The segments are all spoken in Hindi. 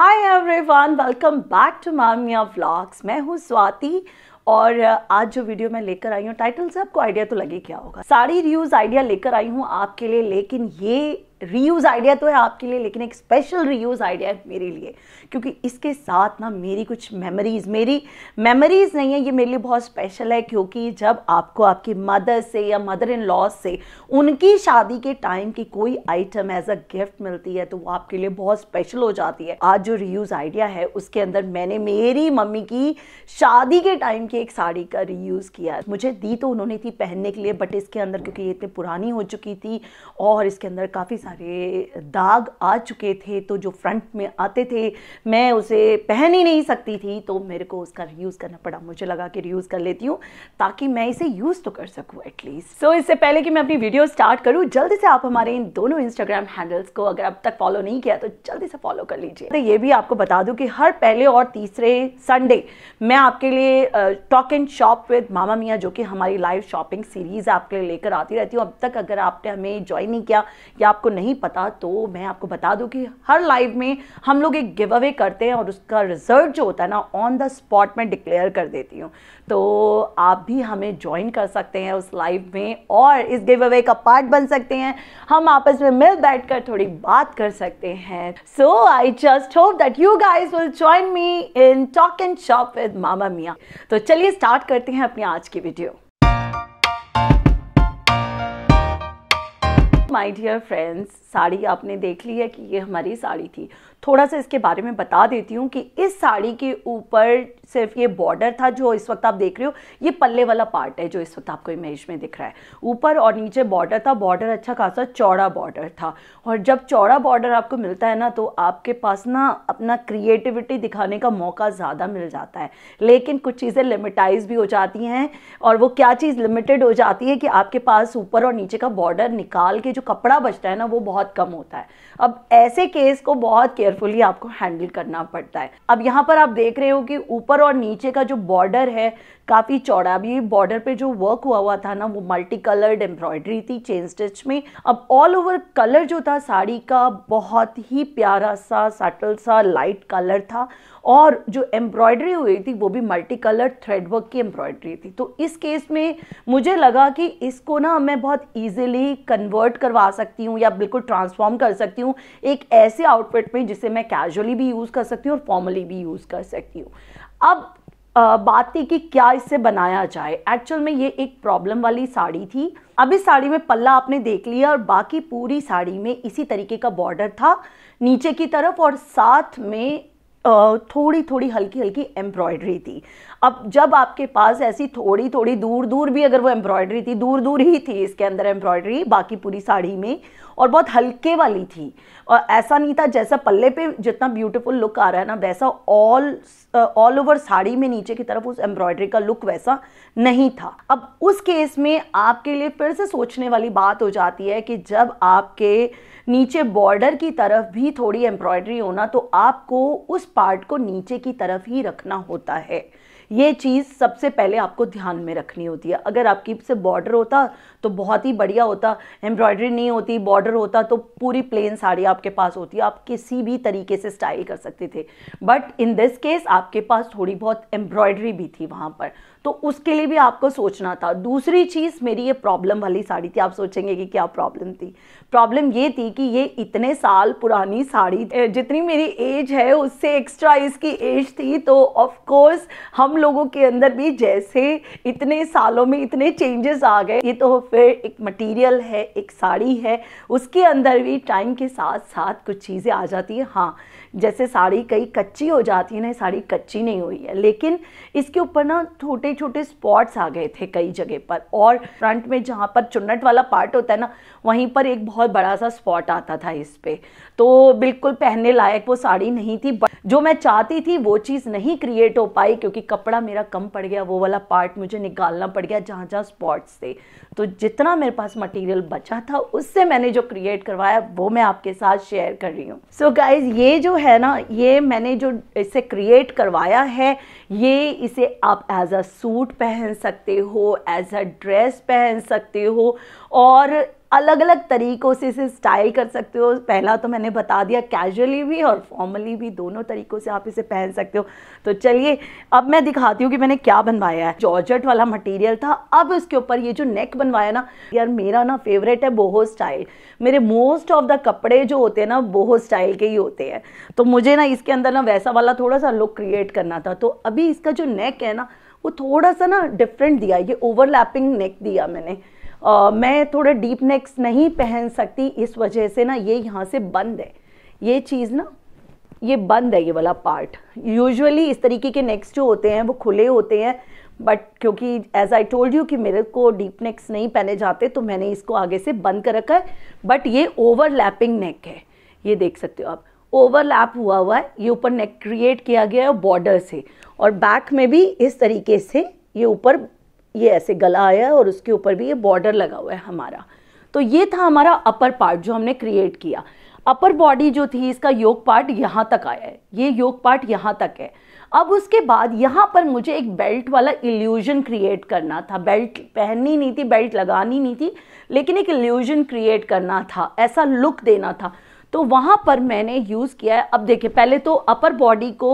Hi everyone welcome back to Mamia vlogs मैं हूँ स्वाति और आज जो वीडियो मैं लेकर आई हूँ टाइटल से आपको आइडिया तो लगे क्या होगा साड़ी रिव्यूज आइडिया लेकर आई हूँ आपके लिए लेकिन ये रीयूज़ आइडिया तो है आपके लिए लेकिन एक स्पेशल रीयूज़ आइडिया है मेरे लिए क्योंकि इसके साथ ना मेरी कुछ मेमोरीज़ मेरी मेमोरीज़ नहीं है ये मेरे लिए बहुत स्पेशल है क्योंकि जब आपको आपकी मदर से या मदर इन लॉज से उनकी शादी के टाइम की कोई आइटम एज अ गिफ्ट मिलती है तो वो आपके लिए बहुत स्पेशल हो जाती है आज जो रीयूज़ आइडिया है उसके अंदर मैंने मेरी मम्मी की शादी के टाइम की एक साड़ी का रीयूज़ किया मुझे दी तो उन्होंने थी पहनने के लिए बट इसके अंदर क्योंकि ये इतनी पुरानी हो चुकी थी और इसके अंदर काफ़ी सारे दाग आ चुके थे तो जो फ्रंट में आते थे मैं उसे पहन ही नहीं सकती थी तो मेरे को उसका रियूज करना पड़ा मुझे लगा कि रियूज कर लेती हूँ ताकि मैं इसे यूज़ तो कर सकूँ एटलीस्ट सो so, इससे पहले कि मैं अपनी वीडियो स्टार्ट करूँ जल्दी से आप हमारे इन दोनों इंस्टाग्राम हैंडल्स को अगर अब तक फॉलो नहीं किया तो जल्दी से फॉलो कर लीजिए तो ये भी आपको बता दूँ कि हर पहले और तीसरे संडे मैं आपके लिए talk and shop with Mama Miyan जो कि हमारी लाइव शॉपिंग सीरीज़ आपके लिए लेकर आती रहती हूँ अब तक अगर आपने हमें ज्वाइन नहीं किया या आपको नहीं पता तो मैं आपको बता दूं कि हर लाइव में हम लोग एक गिव अवे करते हैं और उसका रिजल्ट जो होता है ना ऑन द स्पॉट में डिक्लेयर कर देती हूँ तो आप भी हमें ज्वाइन कर सकते हैं उस लाइव में और इस गिव अवे का पार्ट बन सकते हैं हम आपस में मिल बैठ कर थोड़ी बात कर सकते हैं so I just hope that you guys will join me in talk and shop with Mama Mia तो चलिए स्टार्ट करते हैं अपनी आज की video my dear friends sari आपने देख ली है कि ये हमारी साड़ी थी थोड़ा सा इसके बारे में बता देती हूँ कि इस साड़ी के ऊपर सिर्फ ये बॉर्डर था जो इस वक्त आप देख रहे हो ये पल्ले वाला पार्ट है जो इस वक्त आपको इमेज में दिख रहा है ऊपर और नीचे बॉर्डर था बॉर्डर अच्छा खासा चौड़ा बॉर्डर था और जब चौड़ा बॉर्डर आपको मिलता है ना तो आपके पास ना अपना क्रिएटिविटी दिखाने का मौका ज़्यादा मिल जाता है लेकिन कुछ चीज़ें लिमिटाइज भी हो जाती हैं और वो क्या चीज़ लिमिटेड हो जाती है कि आपके पास ऊपर और नीचे का बॉर्डर निकाल के जो कपड़ा बचता है ना वो बहुत कम होता है अब ऐसे केस को बहुत केयरफुली आपको हैंडल करना पड़ता है अब यहाँ पर आप देख रहे हो कि ऊपर और नीचे का जो बॉर्डर है काफ़ी चौड़ा अभी बॉर्डर पे जो वर्क हुआ हुआ था ना वो मल्टी कलर्ड एम्ब्रॉयडरी थी चेन स्टिच में अब ऑल ओवर कलर जो था साड़ी का बहुत ही प्यारा सा सटल सा लाइट कलर था और जो एम्ब्रॉयडरी हुई थी वो भी मल्टी कलर थ्रेडवर्क की एम्ब्रॉयडरी थी तो इस केस में मुझे लगा कि इसको ना मैं बहुत ईजिली कन्वर्ट करवा सकती हूँ या बिल्कुल ट्रांसफॉर्म कर सकती हूँ एक ऐसे आउटफिट में जिसे मैं कैजुअली भी यूज़ कर सकती हूँ और फॉर्मली भी यूज़ कर सकती हूँ अब बात थी कि क्या इससे बनाया जाए एक्चुअल में ये एक प्रॉब्लम वाली साड़ी थी अब इस साड़ी में पल्ला आपने देख लिया और बाकी पूरी साड़ी में इसी तरीके का बॉर्डर था नीचे की तरफ और साथ में थोड़ी थोड़ी हल्की हल्की एम्ब्रॉयडरी थी अब जब आपके पास ऐसी थोड़ी थोड़ी दूर दूर भी अगर वो एम्ब्रॉयडरी थी दूर दूर ही थी इसके अंदर एम्ब्रॉयडरी बाकी पूरी साड़ी में और बहुत हल्के वाली थी और ऐसा नहीं था जैसा पल्ले पे जितना ब्यूटीफुल लुक आ रहा है ना वैसा ऑल ऑल ओवर साड़ी में नीचे की तरफ उस एम्ब्रॉयडरी का लुक वैसा नहीं था अब उस केस में आपके लिए फिर से सोचने वाली बात हो जाती है कि जब आपके नीचे बॉर्डर की तरफ भी थोड़ी एम्ब्रॉयडरी होना तो आपको उस पार्ट को नीचे की तरफ ही रखना होता है ये चीज़ सबसे पहले आपको ध्यान में रखनी होती है अगर आपकी से बॉर्डर होता तो बहुत ही बढ़िया होता एम्ब्रॉयडरी नहीं होती बॉर्डर होता तो पूरी प्लेन साड़ी आपके पास होती आप किसी भी तरीके से स्टाइल कर सकते थे बट इन दिस केस आपके पास थोड़ी बहुत एम्ब्रॉयडरी भी थी वहाँ पर तो उसके लिए भी आपको सोचना था दूसरी चीज़ मेरी ये प्रॉब्लम वाली साड़ी थी आप सोचेंगे कि क्या प्रॉब्लम थी प्रॉब्लम ये थी कि ये इतने साल पुरानी साड़ी जितनी मेरी एज है उससे एक्स्ट्रा इसकी एज थी तो ऑफ कोर्स हम लोगों के अंदर भी जैसे इतने सालों में इतने चेंजेस आ गए ये तो फिर एक मटेरियल है एक साड़ी है उसके अंदर भी टाइम के साथ साथ कुछ चीज़ें आ जाती है हाँ जैसे साड़ी कई कच्ची हो जाती है ना साड़ी कच्ची नहीं हुई है लेकिन इसके ऊपर ना छोटे छोटे छोटे स्पॉट्स आ गए थे कई जगह पर और फ्रंट में जहाँ पर चुन्नट वाला पार्ट होता है ना वहीं पर एक बहुत बड़ा सा स्पॉट आता था इस पर तो बिल्कुल पहनने लायक वो साड़ी नहीं थी जो मैं चाहती थी वो चीज़ नहीं क्रिएट हो पाई क्योंकि कपड़ा मेरा कम पड़ गया वो वाला पार्ट मुझे निकालना पड़ गया जहाँ जहाँ स्पॉट्स थे तो जितना मेरे पास मटेरियल बचा था उससे मैंने जो क्रिएट करवाया वो मैं आपके साथ शेयर कर रही हूँ सो गाइज ये जो है ना ये मैंने जो इसे क्रिएट करवाया है ये इसे आप एज अ सूट पहन सकते हो एज अ ड्रेस पहन सकते हो और अलग अलग तरीक़ों से इसे स्टाइल कर सकते हो पहला तो मैंने बता दिया कैजुअली भी और फॉर्मली भी दोनों तरीक़ों से आप इसे पहन सकते हो तो चलिए अब मैं दिखाती हूँ कि मैंने क्या बनवाया है जॉर्जट वाला मटेरियल था अब इसके ऊपर ये जो नेक बनवाया ना यार मेरा ना फेवरेट है बोहो स्टाइल मेरे मोस्ट ऑफ द कपड़े जो होते हैं ना बोहो स्टाइल के ही होते हैं तो मुझे ना इसके अंदर ना वैसा वाला थोड़ा सा लुक क्रिएट करना था तो अभी इसका जो नेक है ना वो थोड़ा सा ना डिफरेंट दिया ये ओवरलैपिंग नेक दिया मैंने आ, मैं थोड़ा डीप नेक्स नहीं पहन सकती इस वजह से ना ये यहाँ से बंद है ये चीज़ ना ये बंद है ये वाला पार्ट यूजुअली इस तरीके के नेक्स जो होते हैं वो खुले होते हैं बट क्योंकि एज आई टोल्ड यू कि मेरे को डीप नेक्स नहीं पहने जाते तो मैंने इसको आगे से बंद कर रखा है बट ये ओवरलैपिंग नेक है ये देख सकते हो आप ओवरलैप हुआ हुआ है ये ऊपर नेक क्रिएट किया गया है बॉर्डर से और बैक में भी इस तरीके से ये ऊपर ये ऐसे गला आया है और उसके ऊपर भी ये बॉर्डर लगा हुआ है हमारा तो ये था हमारा अपर पार्ट जो हमने क्रिएट किया अपर बॉडी जो थी इसका योग पार्ट यहाँ तक आया है ये योग पार्ट यहाँ तक है अब उसके बाद यहाँ पर मुझे एक बेल्ट वाला इल्यूजन क्रिएट करना था बेल्ट पहननी नहीं थी बेल्ट लगानी नहीं थी लेकिन एक इल्यूजन क्रिएट करना था ऐसा लुक देना था तो वहाँ पर मैंने यूज़ किया है अब देखिए पहले तो अपर बॉडी को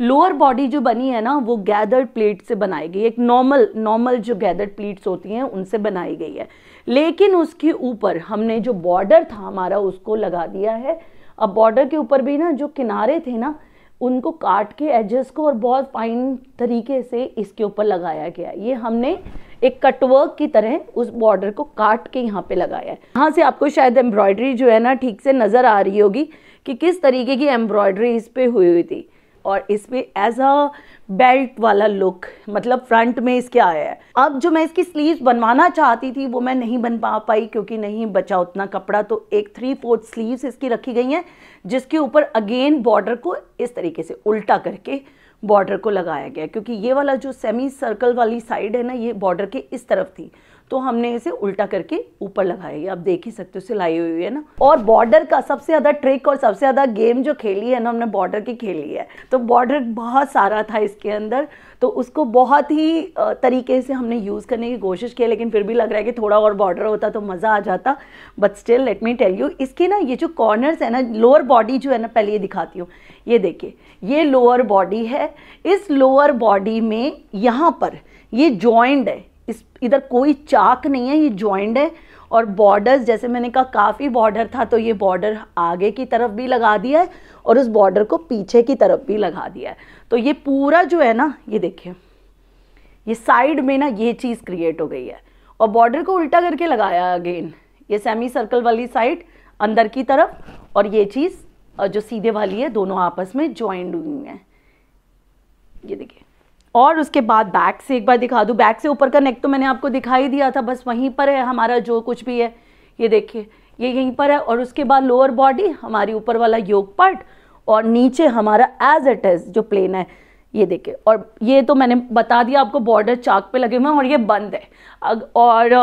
लोअर बॉडी जो बनी है ना वो गैदर्ड प्लेट से बनाई गई एक नॉर्मल नॉर्मल जो गैदर्ड प्लेट्स होती हैं उनसे बनाई गई है लेकिन उसके ऊपर हमने जो बॉर्डर था हमारा उसको लगा दिया है अब बॉर्डर के ऊपर भी ना जो किनारे थे ना उनको काट के एजेस को और बहुत फाइन तरीके से इसके ऊपर लगाया गया ये हमने एक कटवर्क की तरह उस बॉर्डर को काट के यहाँ पे लगाया है यहाँ से आपको शायद एम्ब्रॉयडरी जो है ना ठीक से नज़र आ रही होगी कि किस तरीके की एम्ब्रॉयडरी इस पर हुई हुई थी और इसमें एज अ बेल्ट वाला लुक मतलब फ्रंट में इसके आया है अब जो मैं इसकी स्लीव बनवाना चाहती थी वो मैं नहीं बन पा पाई क्योंकि नहीं बचा उतना कपड़ा तो एक थ्री फोर्थ स्लीव्स इसकी रखी गई हैं जिसके ऊपर अगेन बॉर्डर को इस तरीके से उल्टा करके बॉर्डर को लगाया गया क्योंकि ये वाला जो सेमी सर्कल वाली साइड है ना ये बॉर्डर के इस तरफ थी तो हमने इसे उल्टा करके ऊपर लगाया आप देख ही सकते हो सिलाई हुई है ना और बॉर्डर का सबसे ज़्यादा ट्रिक और सबसे ज़्यादा गेम जो खेली है ना हमने बॉर्डर की खेली है तो बॉर्डर बहुत सारा था इसके अंदर तो उसको बहुत ही तरीके से हमने यूज़ करने की कोशिश की लेकिन फिर भी लग रहा है कि थोड़ा और बॉर्डर होता तो मज़ा आ जाता but still let me tell you इसके ना ये जो कॉर्नर्स है ना लोअर बॉडी जो है ना पहले ये दिखाती हूँ ये देखिए ये लोअर बॉडी है इस लोअर बॉडी में यहाँ पर ये जॉइंड है इस इधर कोई चाक नहीं है ये जॉइंड है और बॉर्डर्स जैसे मैंने कहा काफ़ी बॉर्डर था तो ये बॉर्डर आगे की तरफ भी लगा दिया है और उस बॉर्डर को पीछे की तरफ भी लगा दिया है तो ये पूरा जो है ना ये देखिए ये साइड में ना ये चीज़ क्रिएट हो गई है और बॉर्डर को उल्टा करके लगाया अगेन ये सेमी सर्कल वाली साइड अंदर की तरफ और ये चीज़ जो सीधे वाली है दोनों आपस में ज्वाइंड हुई हैं ये देखिए और उसके बाद बैक से एक बार दिखा दूँ बैक से ऊपर का नेक तो मैंने आपको दिखाई दिया था बस वहीं पर है हमारा जो कुछ भी है ये देखिए ये यहीं पर है और उसके बाद लोअर बॉडी हमारी ऊपर वाला योग पार्ट और नीचे हमारा एज इट इज़ जो प्लेन है ये देखिए और ये तो मैंने बता दिया आपको बॉर्डर चाक पे लगे हुए हैं और ये बंद है और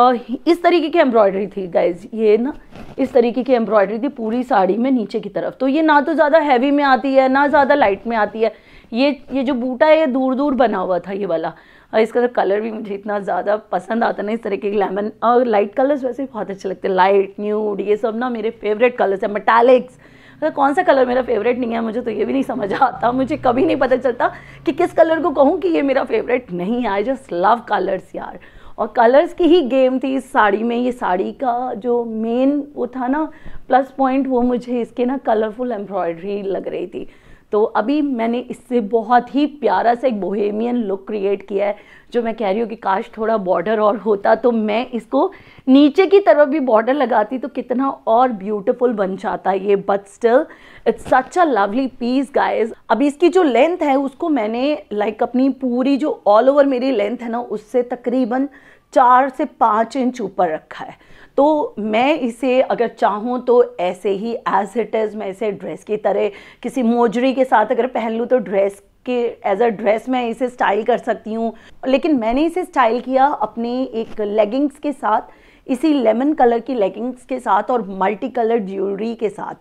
इस तरीके की एम्ब्रॉयडरी थी गाइज ये ना इस तरीके की एम्ब्रॉयडरी थी पूरी साड़ी में नीचे की तरफ तो ये ना तो ज़्यादा हैवी में आती है ना ज़्यादा लाइट में आती है ये ये जो बूटा है ये दूर दूर बना हुआ था ये वाला और इसका तो कलर भी मुझे इतना ज़्यादा पसंद आता ना इस तरह के लेमन और लाइट कलर्स वैसे भी बहुत अच्छे लगते हैं लाइट न्यूड ये सब ना मेरे फेवरेट कलर्स हैं मेटालिक्स तो कौन सा कलर मेरा फेवरेट नहीं है मुझे तो ये भी नहीं समझ आता मुझे कभी नहीं पता चलता कि किस कलर को कहूँ कि ये मेरा फेवरेट नहीं है आई जस्ट लव कलर्स यार और कलर्स की ही गेम थी इस साड़ी में ये साड़ी का जो मेन वो था ना प्लस पॉइंट वो मुझे इसके ना कलरफुल एम्ब्रॉयडरी लग रही थी तो अभी मैंने इससे बहुत ही प्यारा सा एक बोहेमियन लुक क्रिएट किया है जो मैं कह रही हूँ कि काश थोड़ा बॉर्डर और होता तो मैं इसको नीचे की तरफ भी बॉर्डर लगाती तो कितना और ब्यूटीफुल बन जाता ये but still it's such a lovely piece guys अभी इसकी जो लेंथ है उसको मैंने लाइक like, अपनी पूरी जो ऑल ओवर मेरी लेंथ है ना उससे तकरीबन चार से पाँच इंच ऊपर रखा है तो मैं इसे अगर चाहूँ तो ऐसे ही एज इट इज़ मैं इसे ड्रेस की तरह किसी मोजरी के साथ अगर पहन लूँ तो ड्रेस कि एज अ ड्रेस मैं इसे स्टाइल कर सकती हूँ लेकिन मैंने इसे स्टाइल किया अपने एक लेगिंग्स के साथ इसी लेमन कलर की लेगिंग्स के साथ और मल्टी कलर ज्वेलरी के साथ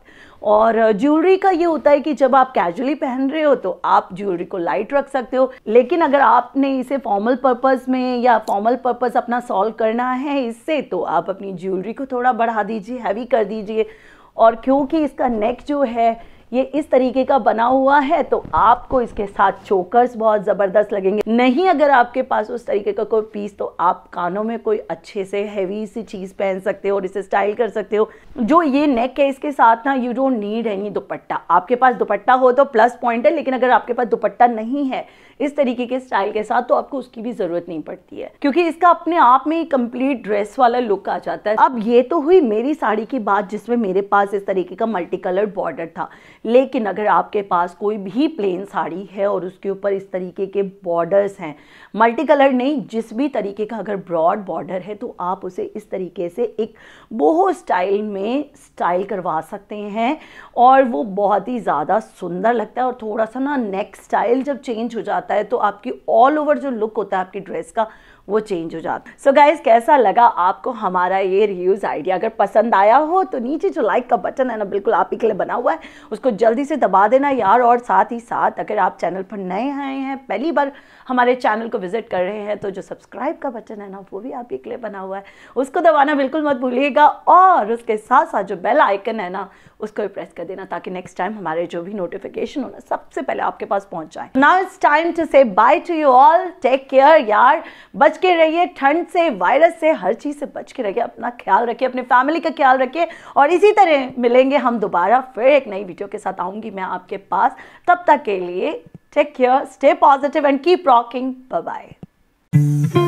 और ज्वेलरी का ये होता है कि जब आप कैजुअली पहन रहे हो तो आप ज्वेलरी को लाइट रख सकते हो लेकिन अगर आपने इसे फॉर्मल पर्पज़ में या फॉर्मल पर्पज़ अपना सॉल्व करना है इससे तो आप अपनी ज्वेलरी को थोड़ा बढ़ा दीजिए हैवी कर दीजिए और क्योंकि इसका नेक जो है ये इस तरीके का बना हुआ है तो आपको इसके साथ चोकर्स बहुत ज़बरदस्त लगेंगे नहीं अगर आपके पास उस तरीके का कोई पीस तो आप कानों में कोई अच्छे से हैवी सी चीज़ पहन सकते हो और इसे स्टाइल कर सकते हो जो ये नेक है इसके साथ ना you don't need any dupatta आपके पास दुपट्टा हो तो प्लस पॉइंट है लेकिन अगर आपके पास दुपट्टा नहीं है इस तरीके के स्टाइल के साथ तो आपको उसकी भी ज़रूरत नहीं पड़ती है क्योंकि इसका अपने आप में कंप्लीट ड्रेस वाला लुक आ जाता है अब ये तो हुई मेरी साड़ी की बात जिसमें मेरे पास इस तरीके का मल्टी कलर बॉर्डर था लेकिन अगर आपके पास कोई भी प्लेन साड़ी है और उसके ऊपर इस तरीके के बॉर्डर्स हैं मल्टी कलर नहीं जिस भी तरीके का अगर ब्रॉड बॉर्डर है तो आप उसे इस तरीके से एक बोहो स्टाइल में स्टाइल करवा सकते हैं और वो बहुत ही ज़्यादा सुंदर लगता है और थोड़ा सा ना नेक स्टाइल जब चेंज हो जाता है तो आपकी ऑल ओवर जो लुक होता है आपकी ड्रेस का वो चेंज हो जाता सो so गाइज कैसा लगा आपको हमारा ये रिव्यूज़ आइडिया अगर पसंद आया हो तो नीचे जो लाइक का बटन है ना बिल्कुल आप ही के लिए बना हुआ है उसको जल्दी से दबा देना यार और साथ ही साथ अगर आप चैनल पर नए आए हैं पहली बार हमारे चैनल को विजिट कर रहे हैं तो जो सब्सक्राइब का बटन है ना वो भी आप ही के लिए बना हुआ है उसको दबाना बिल्कुल मत भूलिएगा और उसके साथ साथ जो बेल आइकन है ना उसको भी प्रेस कर देना ताकि नेक्स्ट टाइम हमारे जो भी नोटिफिकेशन होना सबसे पहले आपके पास पहुंच जाए now it's time to say bye to you all take care यार बच के रहिए ठंड से वायरस से हर चीज़ से बच के रहिए अपना ख्याल रखिए अपने फैमिली का ख्याल रखिए और इसी तरह मिलेंगे हम दोबारा फिर एक नई वीडियो के साथ आऊंगी मैं आपके पास तब तक के लिए Take care, stay positive, and keep rocking. Bye bye.